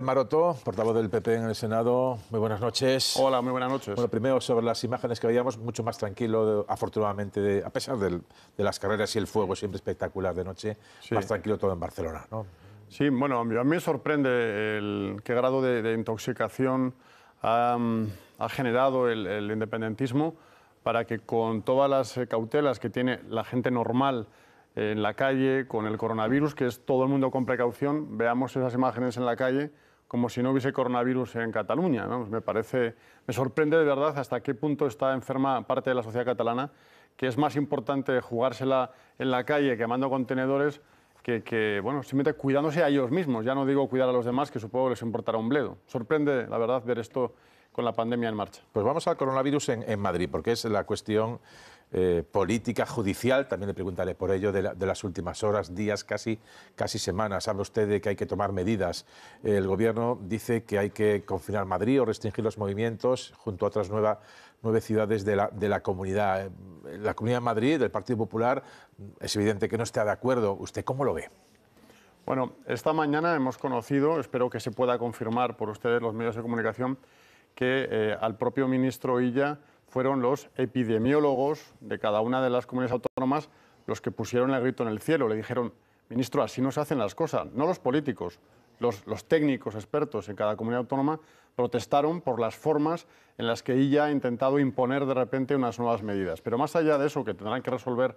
Maroto, portavoz del PP en el Senado, muy buenas noches. Hola, muy buenas noches. Bueno, primero sobre las imágenes que veíamos, mucho más tranquilo, afortunadamente, a pesar de las carreras y el fuego siempre espectacular de noche, más tranquilo todo en Barcelona, ¿no? Sí, bueno, a mí me sorprende el, qué grado de, intoxicación ha, generado el, el, independentismo para que con todas las eh, cautelas que tiene la gente normal en la calle, con el coronavirus, que es todo el mundo con precaución, veamos esas imágenes en la calle como si no hubiese coronavirus en Cataluña. Pues me parece, me sorprende de verdad hasta qué punto está enferma parte de la sociedad catalana, que es más importante jugársela en la calle quemando contenedores que, bueno, simplemente cuidándose a ellos mismos. Ya no digo cuidar a los demás, que supongo que les importará un bledo. Sorprende, la verdad, ver esto con la pandemia en marcha. Pues vamos al coronavirus en, en Madrid, porque es la cuestión eh, política, judicial, también le preguntaré por ello, de, las últimas horas, días, casi, casi semanas. Habla usted de que hay que tomar medidas. El Gobierno dice que hay que confinar Madrid o restringir los movimientos junto a otras nueve ciudades de la, de la comunidad. Eh, la Comunidad de Madrid, del Partido Popular, es evidente que no está de acuerdo. ¿Usted cómo lo ve? Bueno, esta mañana hemos conocido, espero que se pueda confirmar por ustedes los medios de comunicación, que eh, al propio ministro Illa fueron los epidemiólogos de cada una de las comunidades autónomas los que pusieron el grito en el cielo. Le dijeron, ministro, así no se hacen las cosas. No los políticos, los, técnicos expertos en cada comunidad autónoma protestaron por las formas en las que ella ha intentado imponer de repente unas nuevas medidas. Pero más allá de eso, que tendrán que resolver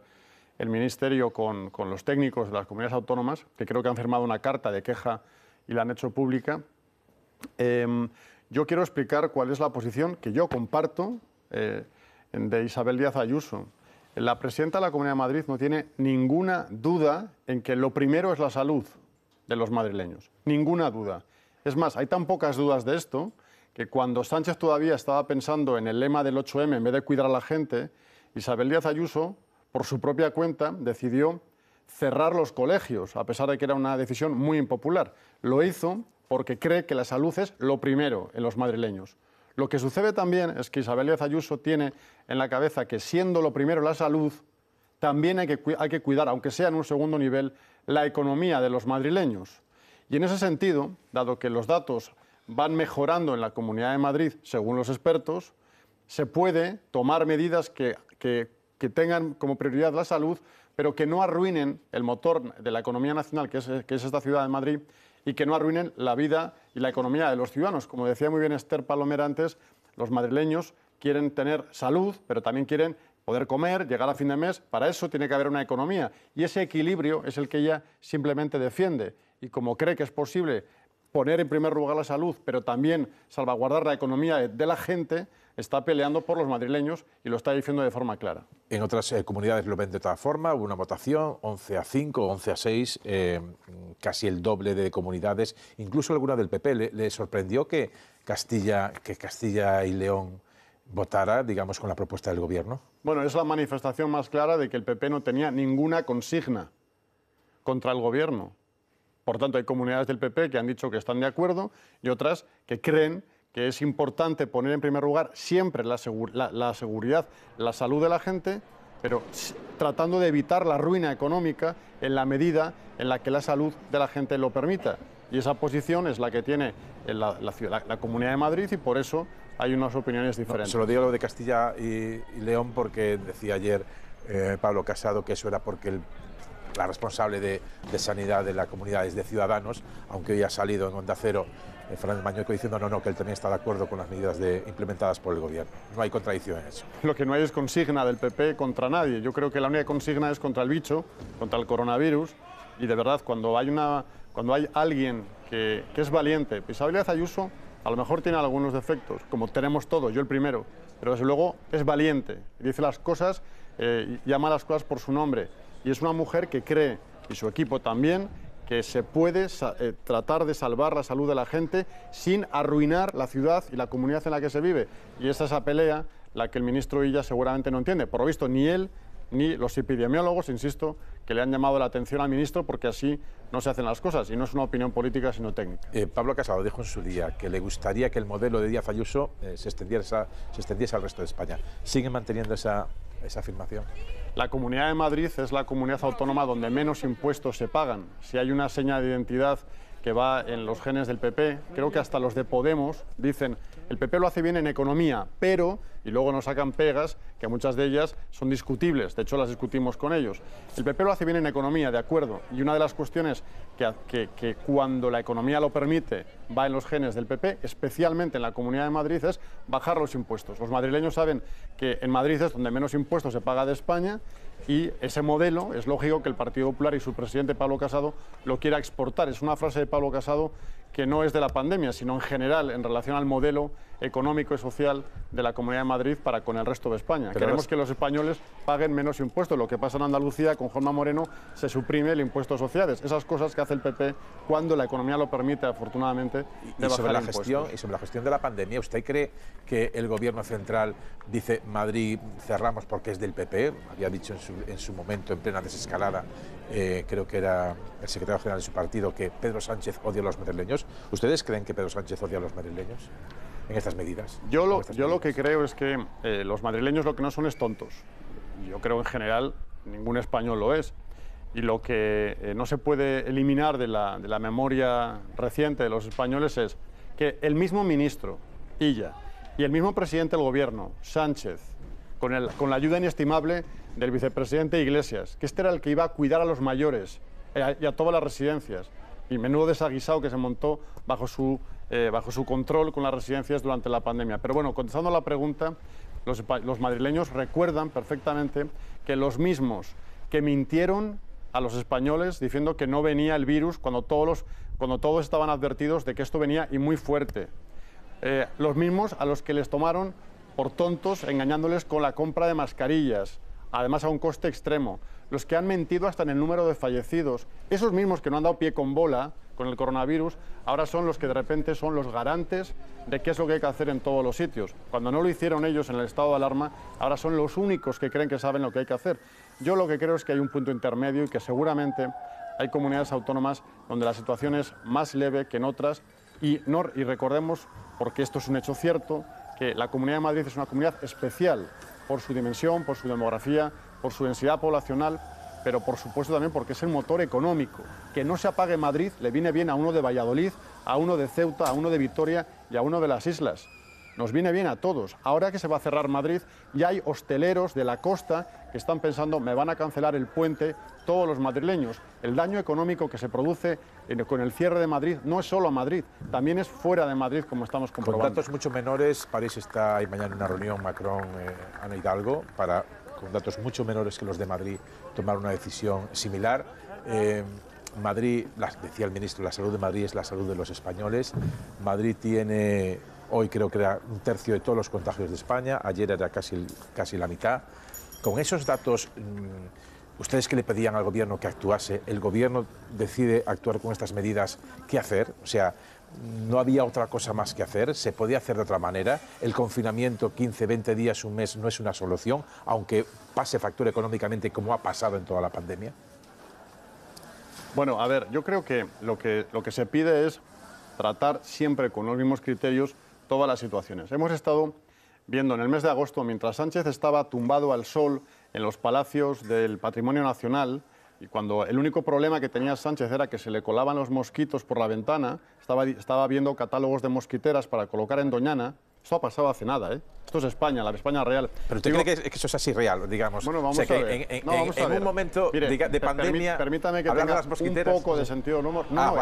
el Ministerio con, los técnicos de las comunidades autónomas, que creo que han firmado una carta de queja y la han hecho pública, em, yo quiero explicar cuál es la posición que yo comparto eh, de Isabel Díaz Ayuso. La presidenta de la Comunidad de Madrid no tiene ninguna duda en que lo primero es la salud de los madrileños. Ninguna duda. Es más, hay tan pocas dudas de esto que cuando Sánchez todavía estaba pensando en el lema del 8M en vez de cuidar a la gente, Isabel Díaz Ayuso, por su propia cuenta, decidió cerrar los colegios, a pesar de que era una decisión muy impopular. Lo hizo porque cree que la salud es lo primero en los madrileños. Lo que sucede también es que Isabel Díaz Ayuso tiene en la cabeza que siendo lo primero la salud, también hay que, cuidar, aunque sea en un segundo nivel, la economía de los madrileños. Y en ese sentido, dado que los datos van mejorando en la Comunidad de Madrid, según los expertos, se puede tomar medidas que, tengan como prioridad la salud, pero que no arruinen el motor de la economía nacional, que es esta ciudad de Madrid, y que no arruinen la vida y la economía de los ciudadanos. Como decía muy bien Esther Palomera antes, los madrileños quieren tener salud, pero también quieren poder comer, llegar a fin de mes. Para eso tiene que haber una economía. Y ese equilibrio es el que ella simplemente defiende. Y como cree que es posible poner en primer lugar la salud, pero también salvaguardar la economía de, la gente, está peleando por los madrileños y lo está diciendo de forma clara. En otras eh, comunidades lo ven de otra forma, hubo una votación 11 a 5, 11 a 6, eh, casi el doble de comunidades, incluso alguna del PP. Le, sorprendió que Castilla, que Castilla y León votara, digamos, con la propuesta del gobierno. Bueno, es la manifestación más clara de que el PP no tenía ninguna consigna contra el gobierno. Por tanto, hay comunidades del PP que han dicho que están de acuerdo y otras que creen que es importante poner en primer lugar siempre la, seguridad, la salud de la gente, pero tratando de evitar la ruina económica en la medida en la que la salud de la gente lo permita. Y esa posición es la que tiene la, Comunidad de Madrid y por eso hay unas opiniones diferentes. se lo digo de Castilla y, León porque decía ayer eh, Pablo Casado que eso era porque el la responsable de, sanidad de la comunidad es de Ciudadanos, aunque hoy ha salido en Onda Cero eh, Fernández Mañueco diciendo no, no, que él también está de acuerdo con las medidas implementadas por el gobierno. No hay contradicción en eso. Lo que no hay es consigna del PP contra nadie. Yo creo que la única consigna es contra el bicho, contra el coronavirus, y de verdad, cuando hay, una, cuando hay alguien que, es valiente, pues Isabel Ayuso a lo mejor tiene algunos defectos, como tenemos todos, yo el primero, pero desde luego es valiente, dice las cosas, eh, llama las cosas por su nombre y es una mujer que cree, y su equipo también, que se puede eh, tratar de salvar la salud de la gente sin arruinar la ciudad y la comunidad en la que se vive. Y esa es la pelea la que el ministro Illa seguramente no entiende. Por lo visto, ni él ni los epidemiólogos, insisto, que le han llamado la atención al ministro porque así no se hacen las cosas y no es una opinión política sino técnica. Eh, Pablo Casado dijo en su día que le gustaría que el modelo de Díaz Ayuso eh, se, extendiese, se extendiese al resto de España. ¿Sigue manteniendo esa, esa afirmación? La Comunidad de Madrid es la comunidad autónoma donde menos impuestos se pagan. Si hay una seña de identidad que va en los genes del PP, creo que hasta los de Podemos dicen, el PP lo hace bien en economía, pero y luego nos sacan pegas que muchas de ellas son discutibles, de hecho las discutimos con ellos. El PP lo hace bien en economía, de acuerdo, y una de las cuestiones que, cuando la economía lo permite va en los genes del PP, especialmente en la Comunidad de Madrid, es bajar los impuestos. Los madrileños saben que en Madrid es donde menos impuestos se paga de España y ese modelo es lógico que el Partido Popular y su presidente Pablo Casado lo quiera exportar. Es una frase de Pablo Casado que no es de la pandemia, sino en general en relación al modelo económico y social de la Comunidad de Madrid para con el resto de España. Queremos que los españoles paguen menos impuestos. Lo que pasa en Andalucía con Juanma Moreno se suprime el impuesto a sociedades. Esas cosas que hace el PP cuando la economía lo permite, afortunadamente, y sobre la gestión Y sobre la gestión de la pandemia, ¿usted cree que el gobierno central dice Madrid cerramos porque es del PP? Había dicho en su, momento, en plena desescalada, eh, creo que era el secretario general de su partido, que Pedro Sánchez odia a los madrileños. ¿Ustedes creen que Pedro Sánchez odia a los madrileños? en estas medidas. Yo lo, yo lo que creo es que eh, los madrileños lo que no son es tontos. Yo creo en general ningún español lo es. Y lo que eh, no se puede eliminar de la, memoria reciente de los españoles es que el mismo ministro, Illa, y el mismo presidente del gobierno, Sánchez, con, el, con, la ayuda inestimable del vicepresidente Iglesias, que este era el que iba a cuidar a los mayores eh, y a todas las residencias, y menudo desaguisado que se montó bajo su eh, bajo su control con las residencias durante la pandemia. Pero bueno, contestando la pregunta, los, madrileños recuerdan perfectamente que los mismos que mintieron a los españoles diciendo que no venía el virus cuando todos, cuando todos estaban advertidos de que esto venía y muy fuerte. Eh, los mismos a los que les tomaron por tontos engañándoles con la compra de mascarillas, además a un coste extremo los que han mentido hasta en el número de fallecidos. Esos mismos que no han dado pie con bola con el coronavirus, ahora son los que de repente son los garantes de qué es lo que hay que hacer en todos los sitios. Cuando no lo hicieron ellos en el estado de alarma, ahora son los únicos que creen que saben lo que hay que hacer. Yo lo que creo es que hay un punto intermedio y que seguramente hay comunidades autónomas donde la situación es más leve que en otras y, no, y recordemos, porque esto es un hecho cierto, que la Comunidad de Madrid es una comunidad especial por su dimensión, por su demografía, por su densidad poblacional, pero por supuesto también porque es el motor económico. Que no se apague Madrid le viene bien a uno de Valladolid, a uno de Ceuta, a uno de Vitoria y a uno de las islas. Nos viene bien a todos. Ahora que se va a cerrar Madrid, ya hay hosteleros de la costa que están pensando, me van a cancelar el puente todos los madrileños. El daño económico que se produce con el cierre de Madrid no es solo a Madrid, también es fuera de Madrid, como estamos comprobando. Con datos mucho menores, París está ahí mañana en una reunión Macron-Ana eh, Hidalgo para con datos mucho menores que los de Madrid, tomar una decisión similar. Eh, Madrid, decía el ministro, la salud de Madrid es la salud de los españoles. Madrid tiene, hoy creo que un tercio de todos los contagios de España, ayer era casi, casi la mitad. Con esos datos, mm, ustedes que le pedían al gobierno que actuase, el gobierno decide actuar con estas medidas, ¿qué hacer? O sea, no había otra cosa más que hacer, se podía hacer de otra manera. El confinamiento 15, 20 días, un mes no es una solución, aunque pase factura económicamente como ha pasado en toda la pandemia. Bueno, a ver, yo creo que lo que, lo que se pide es tratar siempre con los mismos criterios todas las situaciones. Hemos estado viendo en el mes de agosto, mientras Sánchez estaba tumbado al sol en los palacios del Patrimonio Nacional, y cuando el único problema que tenía Sánchez era que se le colaban los mosquitos por la ventana, estaba, estaba viendo catálogos de mosquiteras para colocar en Doñana, esto ha pasado hace nada, ¿eh? Esto es España, la España real. Pero usted Digo, cree que, eso es así real, digamos. Bueno, vamos a ver. En, un momento de, pandemia. Permítame que tenga un poco de sentido. Ah, no, no, no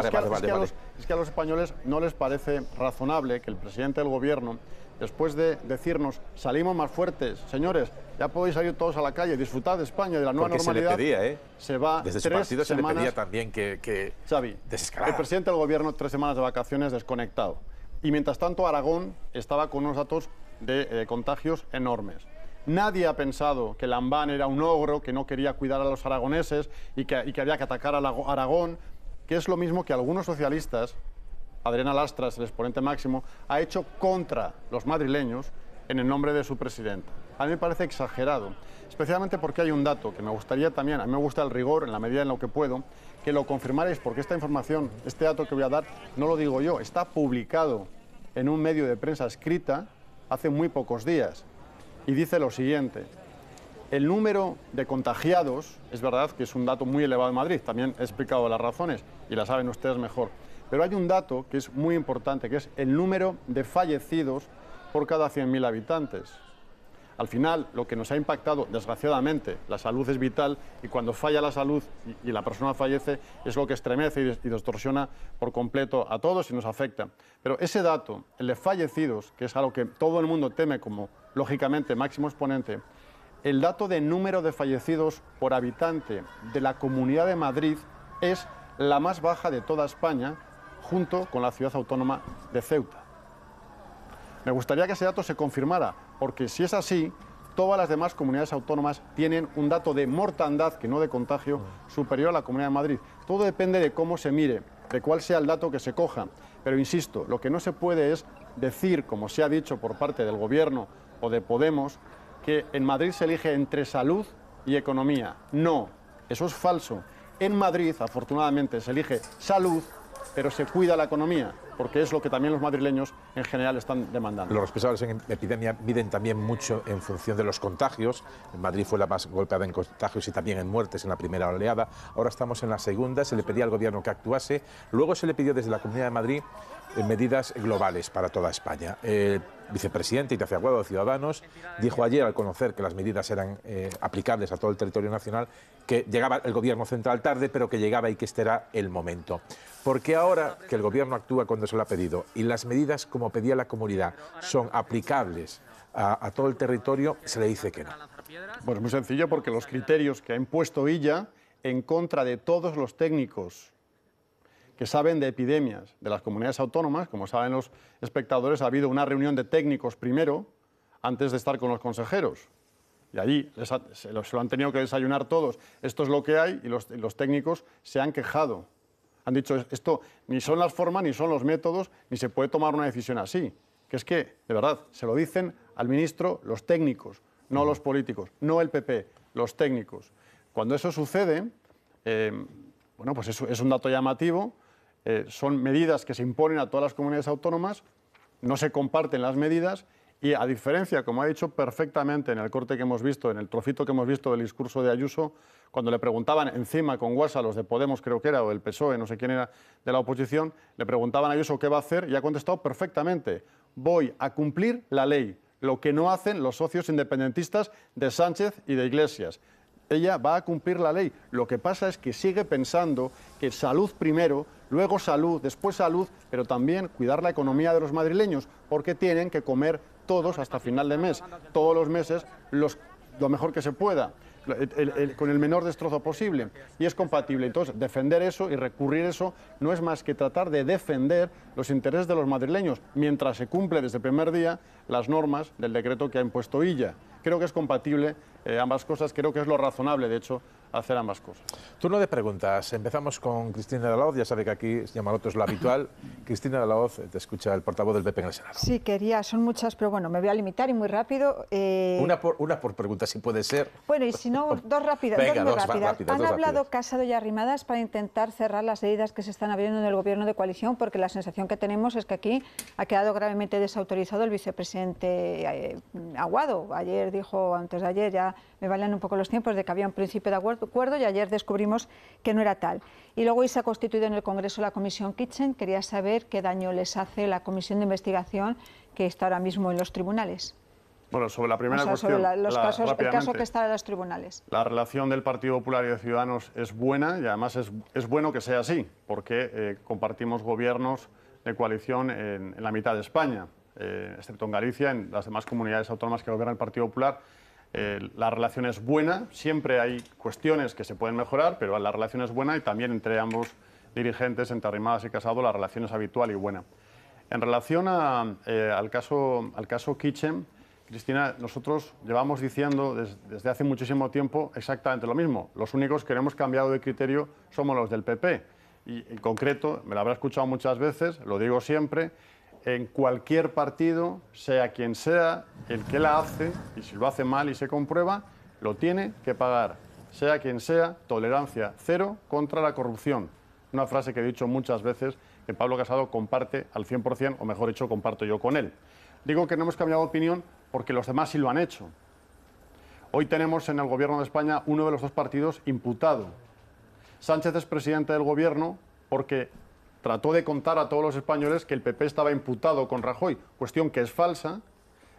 es, que, que a los españoles no les parece razonable que el presidente del gobierno, después de decirnos salimos más fuertes, señores, ya podéis salir todos a la calle, disfrutad de España, de la nueva Porque normalidad. ¿eh? Se, ¿eh? va Desde tres semanas, se le pedía también que, que Xavi, el presidente del gobierno tres semanas de vacaciones desconectado y mientras tanto, Aragón estaba con unos datos de eh, contagios enormes. Nadie ha pensado que Lambán era un ogro, que no quería cuidar a los aragoneses y que, había que atacar a Aragón, que es lo mismo que algunos socialistas, Adriana Lastras, el exponente máximo, ha hecho contra los madrileños en el nombre de su presidenta. A mí me parece exagerado, especialmente porque hay un dato que me gustaría también, a mí me gusta el rigor en la medida en lo que puedo, que lo confirmaréis porque esta información, este dato que voy a dar, no lo digo yo, está publicado en un medio de prensa escrita hace muy pocos días y dice lo siguiente. El número de contagiados, es verdad que es un dato muy elevado en Madrid, también he explicado las razones y las saben ustedes mejor, pero hay un dato que es muy importante, que es el número de fallecidos por cada 100.000 habitantes. Al final, lo que nos ha impactado, desgraciadamente, la salud es vital y cuando falla la salud y, la persona fallece es lo que estremece y, y, distorsiona por completo a todos y nos afecta. Pero ese dato, el de fallecidos, que es algo que todo el mundo teme como, lógicamente, máximo exponente, el dato de número de fallecidos por habitante de la Comunidad de Madrid es la más baja de toda España, junto con la ciudad autónoma de Ceuta. Me gustaría que ese dato se confirmara, porque si es así, todas las demás comunidades autónomas tienen un dato de mortandad, que no de contagio, superior a la Comunidad de Madrid. Todo depende de cómo se mire, de cuál sea el dato que se coja. Pero insisto, lo que no se puede es decir, como se ha dicho por parte del Gobierno o de Podemos, que en Madrid se elige entre salud y economía. No, eso es falso. En Madrid, afortunadamente, se elige salud, pero se cuida la economía, porque es lo que también los madrileños en general están demandando. Los responsables en epidemia miden también mucho en función de los contagios. En Madrid fue la más golpeada en contagios y también en muertes en la primera oleada. Ahora estamos en la segunda, se le pedía al gobierno que actuase. Luego se le pidió desde la Comunidad de Madrid eh, medidas globales para toda España. El vicepresidente Ignacio Aguado de Ciudadanos dijo ayer, al conocer que las medidas eran eh, aplicables a todo el territorio nacional, que llegaba el gobierno central tarde, pero que llegaba y que este era el momento. Porque ahora que el gobierno actúa cuando se lo ha pedido y las medidas como pedía la comunidad, son aplicables a, todo el territorio, se le dice que no. Pues muy sencillo, porque los criterios que ha impuesto Villa en contra de todos los técnicos que saben de epidemias de las comunidades autónomas, como saben los espectadores, ha habido una reunión de técnicos primero, antes de estar con los consejeros. Y allí se, lo, han tenido que desayunar todos. Esto es lo que hay y los, y los técnicos se han quejado han dicho esto ni son las formas, ni son los métodos, ni se puede tomar una decisión así. Que es que, de verdad, se lo dicen al ministro los técnicos, no los políticos, no el PP, los técnicos. Cuando eso sucede, eh, bueno, pues es, es un dato llamativo, eh, son medidas que se imponen a todas las comunidades autónomas, no se comparten las medidas y a diferencia, como ha dicho perfectamente en el corte que hemos visto, en el trocito que hemos visto del discurso de Ayuso, cuando le preguntaban encima con guasa los de Podemos, creo que era, o del PSOE, no sé quién era, de la oposición, le preguntaban a Ayuso qué va a hacer y ha contestado perfectamente, voy a cumplir la ley, lo que no hacen los socios independentistas de Sánchez y de Iglesias. Ella va a cumplir la ley. Lo que pasa es que sigue pensando que salud primero, luego salud, después salud, pero también cuidar la economía de los madrileños, porque tienen que comer todos hasta final de mes, todos los meses, lo mejor que se pueda. con el menor destrozo posible y es compatible. Entonces, defender eso y recurrir eso no es más que tratar de defender los intereses de los madrileños mientras se cumple desde el primer día las normas del decreto que ha impuesto Illa. Creo que es compatible eh, ambas cosas, creo que es lo razonable, de hecho, hacer ambas cosas. Turno de preguntas. Empezamos con Cristina de la Hoz. Ya sabe que aquí otro es lo habitual. Cristina de la Hoz, eh, te escucha el portavoz del PP en el Senado. Sí, quería, son muchas, pero bueno, me voy a limitar y muy rápido. Eh, una, por, una por pregunta, si puede ser. Bueno, y si no, dos rápidas. Han hablado Casado y Arrimadas para intentar cerrar las heridas que se están abriendo en el gobierno de coalición, porque la sensación que tenemos es que aquí ha quedado gravemente desautorizado el vicepresidente eh, aguado. Ayer dijo, antes de ayer, ya me valían un poco los tiempos de que había un principio de acuerdo y ayer descubrimos que no era tal. Y luego hoy se ha constituido en el Congreso la Comisión Kitchen. Quería saber qué daño les hace la Comisión de Investigación que está ahora mismo en los tribunales. Bueno, sobre la primera sobre los casos, el caso que está en los tribunales. La relación del Partido Popular y de Ciudadanos es buena y además es, es bueno que sea así, porque eh, compartimos gobiernos de coalición en la mitad de España. Eh, excepto en Galicia, en las demás comunidades autónomas que gobierna el Partido Popular, eh, la relación es buena, siempre hay cuestiones que se pueden mejorar, pero la relación es buena y también entre ambos dirigentes, entre Arrimadas y Casado, la relación es habitual y buena. En relación eh, al, caso, al caso Kitchen, Cristina, nosotros llevamos diciendo desde hace muchísimo tiempo exactamente lo mismo. Los únicos que hemos cambiado de criterio somos los del PP. Y en concreto, me lo habrá escuchado muchas veces, lo digo siempre, en cualquier partido, sea quien sea el que la hace, y si lo hace mal y se comprueba, lo tiene que pagar. Sea quien sea, tolerancia cero contra la corrupción. Una frase que he dicho muchas veces que Pablo Casado comparte al 100%, o mejor dicho, comparto yo con él. Digo que no hemos cambiado opinión porque los demás sí lo han hecho. Hoy tenemos en el Gobierno de España uno de los dos partidos imputado. Sánchez es presidente del Gobierno porque trató de contar a todos los españoles que el PP estaba imputado con Rajoy, cuestión que es falsa.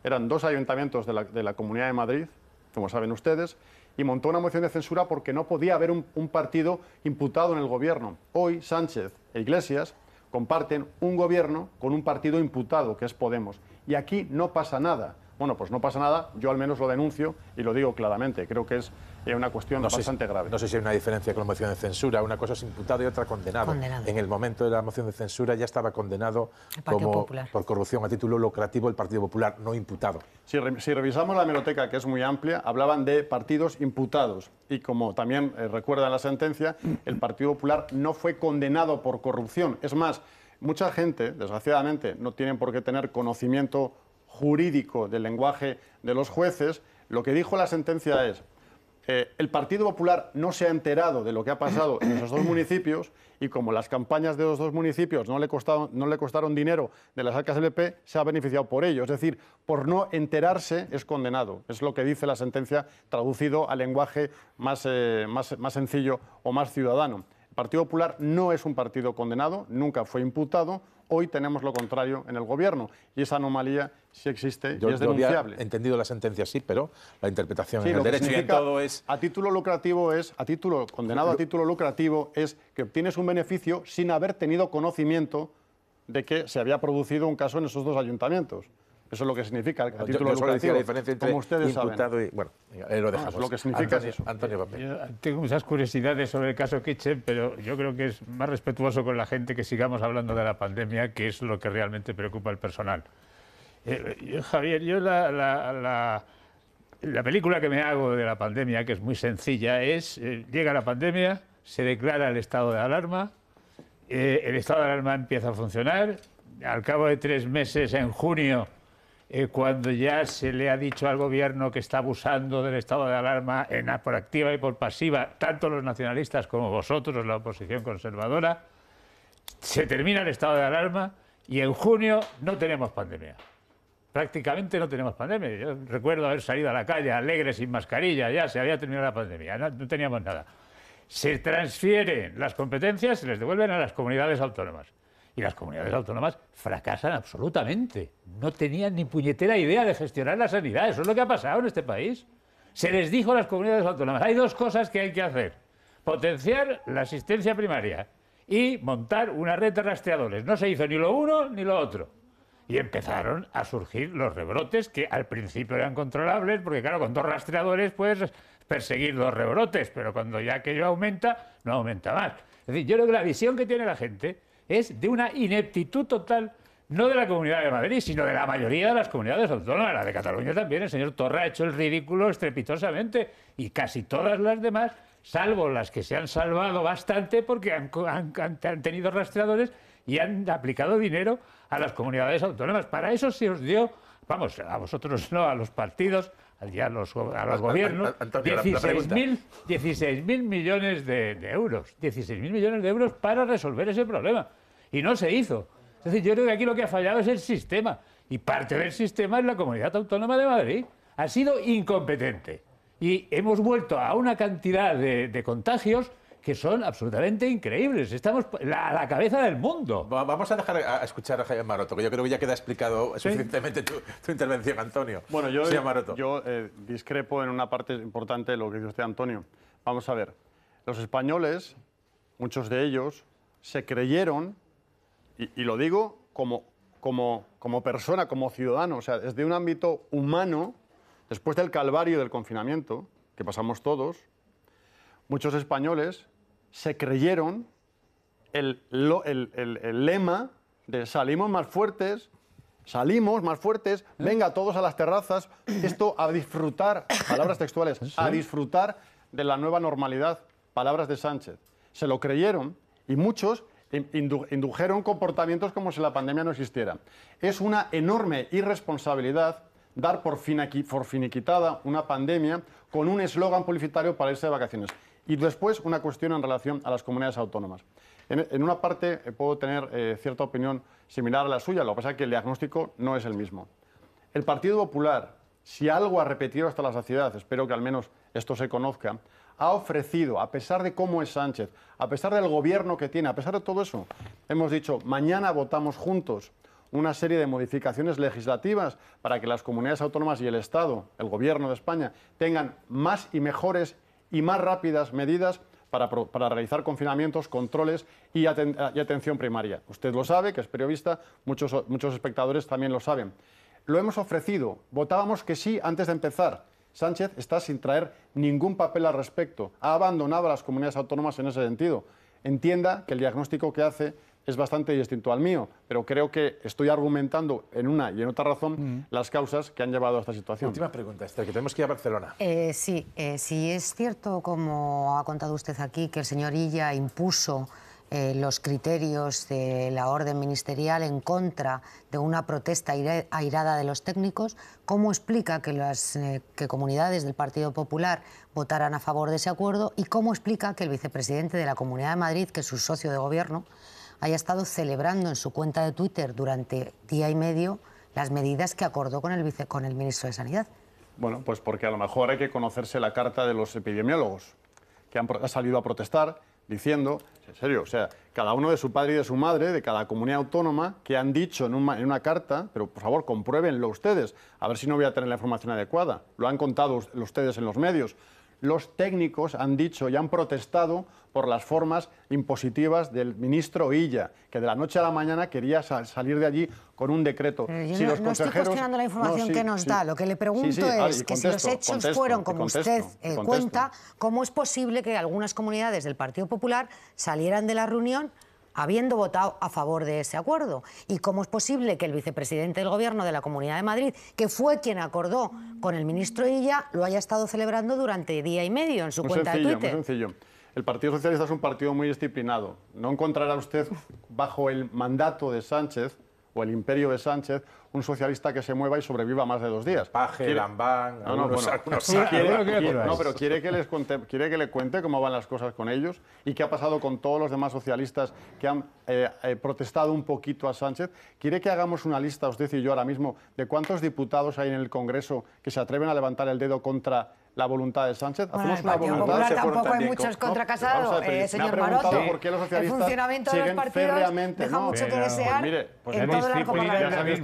Eran dos ayuntamientos de la, Comunidad de Madrid, como saben ustedes, y montó una moción de censura porque no podía haber un, un partido imputado en el gobierno. Hoy Sánchez e Iglesias comparten un gobierno con un partido imputado, que es Podemos. Y aquí no pasa nada bueno, pues no pasa nada, yo al menos lo denuncio y lo digo claramente. Creo que es eh, una cuestión bastante grave. No sé si hay una diferencia con la moción de censura. Una cosa es imputado y otra condenado. En el momento de la moción de censura ya estaba condenado como, por corrupción a título lucrativo el Partido Popular, no imputado. Si, revisamos la biblioteca, que es muy amplia, hablaban de partidos imputados. Y como también eh, recuerda la sentencia, el Partido Popular no fue condenado por corrupción. Es más, mucha gente, desgraciadamente, no tiene por qué tener conocimiento jurídico del lenguaje de los jueces, lo que dijo la sentencia es, eh, el Partido Popular no se ha enterado de lo que ha pasado en esos dos municipios y como las campañas de los dos municipios no le costaron, dinero de las arcas del se ha beneficiado por ello. Es decir, por no enterarse es condenado. Es lo que dice la sentencia traducido al lenguaje más, eh, más, más sencillo o más ciudadano. El Partido Popular no es un partido condenado, nunca fue imputado, Hoy tenemos lo contrario en el gobierno y esa anomalía sí existe y es denunciable. entendido la sentencia sí, pero la interpretación del en el derecho y todo es a título lucrativo es a título condenado a título lucrativo es que obtienes un beneficio sin haber tenido conocimiento de que se había producido un caso en esos dos ayuntamientos. Eso es lo que significa el título yo, la diferencia entre como ustedes saben. Y, bueno, lo ah, dejamos. Antonio, tengo muchas curiosidades sobre el caso Kitchen, pero yo creo que es más respetuoso con la gente que sigamos hablando de la pandemia, que es lo que realmente preocupa al personal. Eh, Javier, yo la, la, película que me hago de la pandemia, que es muy sencilla, es eh, llega la pandemia, se declara el estado de alarma, eh, el estado de alarma empieza a funcionar, al cabo de tres meses, en junio, eh, cuando ya se le ha dicho al gobierno que está abusando del estado de alarma en, por activa y por pasiva, tanto los nacionalistas como vosotros, la oposición conservadora, se termina el estado de alarma y en junio no tenemos pandemia. Prácticamente no tenemos pandemia. Yo recuerdo haber salido a la calle alegre, sin mascarilla, ya se había terminado la pandemia, no, teníamos nada. Se transfieren las competencias se les devuelven a las comunidades autónomas y las comunidades autónomas fracasan absolutamente. No tenían ni puñetera idea de gestionar la sanidad. Eso es lo que ha pasado en este país. Se les dijo a las comunidades autónomas, hay dos cosas que hay que hacer. Potenciar la asistencia primaria y montar una red de rastreadores. No se hizo ni lo uno ni lo otro. Y empezaron a surgir los rebrotes que al principio eran controlables, porque claro, con dos rastreadores puedes perseguir los rebrotes, pero cuando ya aquello aumenta, no aumenta más. Es decir, yo creo que la visión que tiene la gente es de una ineptitud total, no de la Comunidad de Madrid, sino de la mayoría de las comunidades autónomas, la de Cataluña también. El señor Torra ha hecho el ridículo estrepitosamente y casi todas las demás, salvo las que se han salvado bastante porque han, tenido rastreadores y han aplicado dinero a las comunidades autónomas. Para eso se os dio, vamos, a vosotros no, a los partidos a los, los gobiernos 16.000 mil millones de, de euros. 16.000 millones de euros para resolver ese problema. Y no se hizo. decir yo creo que aquí lo que ha fallado es el sistema. Y parte del sistema es la Comunidad Autónoma de Madrid. Ha sido incompetente. Y hemos vuelto a una cantidad de contagios que son absolutamente increíbles. Estamos a la cabeza del mundo. Vamos a dejar a escuchar a Javier Maroto, que yo creo que ya queda explicado suficientemente tu, intervención, Antonio. Bueno, yo, eh, discrepo en una parte importante de lo que dice usted, Antonio. Vamos a ver, los españoles, muchos de ellos, se creyeron, y, lo digo como, como, como persona, como ciudadano, o sea, desde un ámbito humano, después del calvario del confinamiento, que pasamos todos, muchos españoles se creyeron el, lema de salimos más fuertes, Salimos más fuertes, ¿Eh? venga todos a las terrazas, esto a disfrutar, palabras textuales, a disfrutar de la nueva normalidad, palabras de Sánchez. Se lo creyeron y muchos indujeron comportamientos como si la pandemia no existiera. Es una enorme irresponsabilidad dar por, finiquitada una pandemia con un eslogan publicitario para irse de vacaciones. Y después una cuestión en relación a las comunidades autónomas. En, una parte eh, puedo tener eh, cierta opinión similar a la suya, lo que pasa es que el diagnóstico no es el mismo. El Partido Popular, si algo ha repetido hasta la saciedad, espero que al menos esto se conozca, ha ofrecido, a pesar de cómo es Sánchez, a pesar del gobierno que tiene, a pesar de todo eso, hemos dicho, mañana votamos juntos una serie de modificaciones legislativas para que las comunidades autónomas y el Estado, el Gobierno de España, tengan más y mejores y más rápidas medidas para, realizar confinamientos, controles y, atención primaria. Usted lo sabe, que es periodista, muchos, muchos espectadores también lo saben. Lo hemos ofrecido, votábamos que sí antes de empezar. Sánchez está sin traer ningún papel al respecto, ha abandonado a las comunidades autónomas en ese sentido. Entienda que el diagnóstico que hace es bastante distinto al mío, pero creo que estoy argumentando en una y en otra razón mm. las causas que han llevado a esta situación. Última pregunta, Esther, que tenemos que ir a Barcelona. Eh, sí, eh, si es cierto, como ha contado usted aquí, que el señor Illa impuso eh, los criterios de la orden ministerial en contra de una protesta airada de los técnicos, ¿cómo explica que las eh, que comunidades del Partido Popular votaran a favor de ese acuerdo y cómo explica que el vicepresidente de la Comunidad de Madrid, que es su socio de gobierno, haya estado celebrando en su cuenta de Twitter durante día y medio las medidas que acordó con el, con el ministro de Sanidad. Bueno, pues porque a lo mejor hay que conocerse la carta de los epidemiólogos, que han, salido a protestar diciendo, en serio, o sea, cada uno de su padre y de su madre, de cada comunidad autónoma, que han dicho en en una carta, pero por favor compruébenlo ustedes, a ver si no voy a tener la información adecuada. Lo han contado ustedes en los medios, los técnicos han dicho y han protestado por las formas impositivas del ministro Illa, que de la noche a la mañana quería salir de allí con un decreto. Eh, no, estoy cuestionando la información que nos da, lo que le pregunto es que si los hechos fueron como usted eh, cuenta, ¿cómo es posible que algunas comunidades del Partido Popular salieran de la reunión habiendo votado a favor de ese acuerdo. ¿Y cómo es posible que el vicepresidente del Gobierno de la Comunidad de Madrid, que fue quien acordó con el ministro Illa, lo haya estado celebrando durante día y medio en su cuenta de Twitter? Muy sencillo. El Partido Socialista es un partido muy disciplinado. No encontrará usted bajo el mandato de Sánchez o el imperio de Sánchez un socialista que se mueva y sobreviva más de dos días. Paje, Lambán, no, no, bueno, quiere, quiere, no, pero quiere que, les quiere que le cuente cómo van las cosas con ellos y qué ha pasado con todos los demás socialistas que han eh, eh, protestado un poquito a Sánchez. Quiere que hagamos una lista, usted y yo ahora mismo, de cuántos diputados hay en el Congreso que se atreven a levantar el dedo contra la voluntad de Sánchez. Bueno, Hacemos una voluntad. Popular, tampoco hay muchos contra eh, señor Maroto. por qué los socialistas el funcionamiento de los partidos deja mucho que desear pues mire, pues en todo el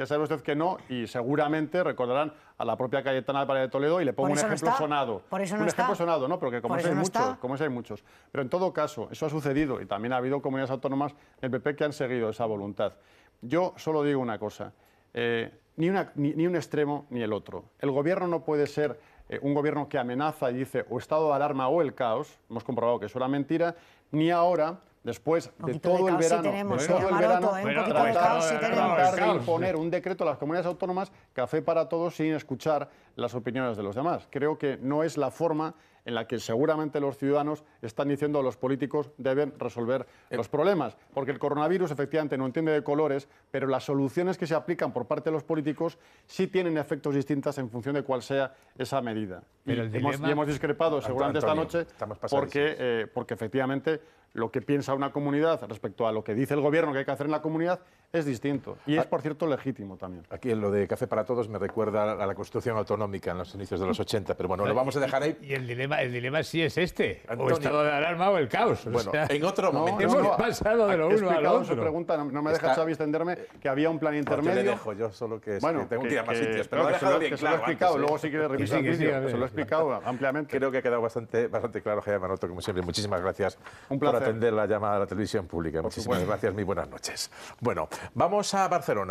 ya sabe usted que no, y seguramente recordarán a la propia Cayetana Álvarez de Toledo y le pongo un ejemplo sonado. un ejemplo sonado, ¿no? Porque como hay muchos, hay muchos. Pero en todo caso, eso ha sucedido y también ha habido comunidades autónomas del PP que han seguido esa voluntad. Yo solo digo una cosa. Eh, ni, un extremo ni el otro. El gobierno no puede ser eh, un gobierno que amenaza y dice o estado de alarma o el caos, hemos comprobado que eso era mentira, ni ahora después de todo el verano, todo el verano, tratar de imponer un decreto a las comunidades autónomas, café para todos, sin escuchar las opiniones de los demás. Creo que no es la forma en la que seguramente los ciudadanos están diciendo a los políticos deben resolver eh. los problemas. Porque el coronavirus efectivamente no entiende de colores, pero las soluciones que se aplican por parte de los políticos sí tienen efectos distintos en función de cuál sea esa medida. y, hemos, discrepado seguramente esta noche porque, eh, porque efectivamente lo que piensa una comunidad respecto a lo que dice el gobierno que hay que hacer en la comunidad es distinto y es, ah. por cierto, legítimo también. Aquí en lo de Café para Todos me recuerda a la Constitución Autonómica en los inicios de los 80, pero bueno, ah, lo vamos a dejar ahí. Y el dilema, el dilema sí es este, Antonio. estado de alarma o el caos. Bueno, en otro momento. No, hemos pasado de lo uno a lo otro. pregunta, no, me dejas, Xavi extenderme, que había un plan intermedio. No, yo dejo, yo solo que, bueno, tengo que, que más sitios, pero lo he dejado bien claro. Se lo he explicado, luego ¿eh? si quieres revisar el se lo he explicado ampliamente. Creo que ha quedado bastante, bastante claro, Javier Manoto, como siempre. Muchísimas gracias. Un atender la llamada de la televisión pública. Muchísimas gracias, muy buenas noches. Bueno, vamos a Barcelona.